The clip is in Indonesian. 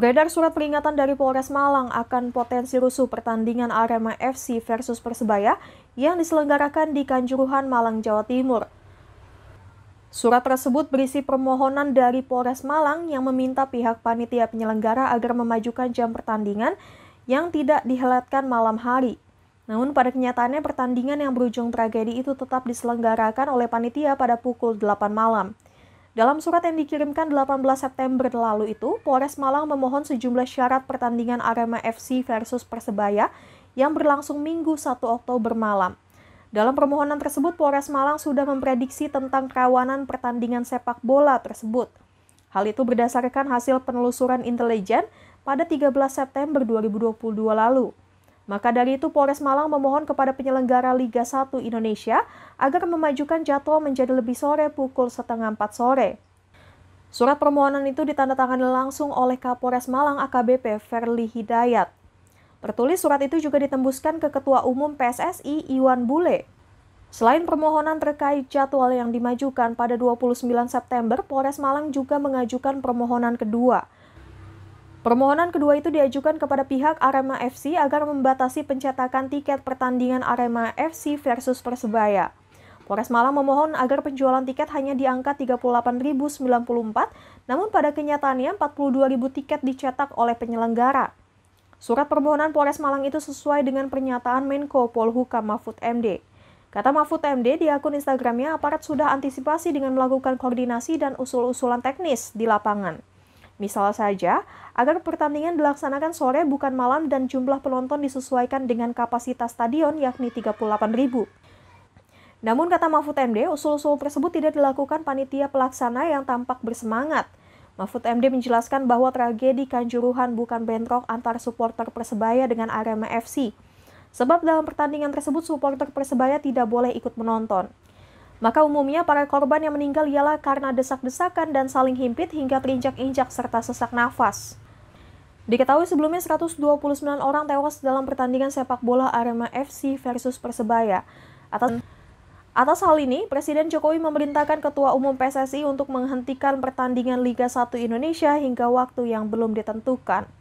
Beredar surat peringatan dari Polres Malang akan potensi rusuh pertandingan Arema FC versus Persebaya yang diselenggarakan di Kanjuruhan, Malang, Jawa Timur. Surat tersebut berisi permohonan dari Polres Malang yang meminta pihak panitia penyelenggara agar memajukan jam pertandingan yang tidak dihelatkan malam hari. Namun pada kenyataannya pertandingan yang berujung tragedi itu tetap diselenggarakan oleh panitia pada pukul 8 malam. Dalam surat yang dikirimkan 18 September lalu itu, Polres Malang memohon sejumlah syarat pertandingan Arema FC versus Persebaya yang berlangsung Minggu 1 Oktober malam. Dalam permohonan tersebut, Polres Malang sudah memprediksi tentang kerawanan pertandingan sepak bola tersebut. Hal itu berdasarkan hasil penelusuran intelijen pada 13 September 2022 lalu. Maka dari itu Polres Malang memohon kepada penyelenggara Liga 1 Indonesia agar memajukan jadwal menjadi lebih sore pukul setengah 4 sore. Surat permohonan itu ditandatangani langsung oleh Kapolres Malang AKBP Verli Hidayat. Tertulis surat itu juga ditembuskan ke Ketua Umum PSSI Iwan Bule. Selain permohonan terkait jadwal yang dimajukan pada 29 September, Polres Malang juga mengajukan permohonan kedua – Permohonan kedua itu diajukan kepada pihak Arema FC agar membatasi pencetakan tiket pertandingan Arema FC versus Persebaya. Polres Malang memohon agar penjualan tiket hanya di angka 38.094, namun pada kenyataannya 42.000 tiket dicetak oleh penyelenggara. Surat permohonan Polres Malang itu sesuai dengan pernyataan Menko Polhukam Mahfud MD. Kata Mahfud MD di akun Instagramnya, aparat sudah antisipasi dengan melakukan koordinasi dan usul-usulan teknis di lapangan. Misal saja, agar pertandingan dilaksanakan sore bukan malam dan jumlah penonton disesuaikan dengan kapasitas stadion yakni ribu. Namun kata Mahfud MD, usul-usul tersebut tidak dilakukan panitia pelaksana yang tampak bersemangat. Mahfud MD menjelaskan bahwa tragedi Kanjuruhan bukan bentrok antar supporter Persebaya dengan Arema FC. Sebab dalam pertandingan tersebut supporter Persebaya tidak boleh ikut menonton. Maka umumnya para korban yang meninggal ialah karena desak-desakan dan saling himpit hingga terinjak-injak serta sesak nafas. Diketahui sebelumnya 129 orang tewas dalam pertandingan sepak bola Arema FC versus Persebaya. Atas Atas hal ini, Presiden Jokowi memerintahkan Ketua Umum PSSI untuk menghentikan pertandingan Liga 1 Indonesia hingga waktu yang belum ditentukan.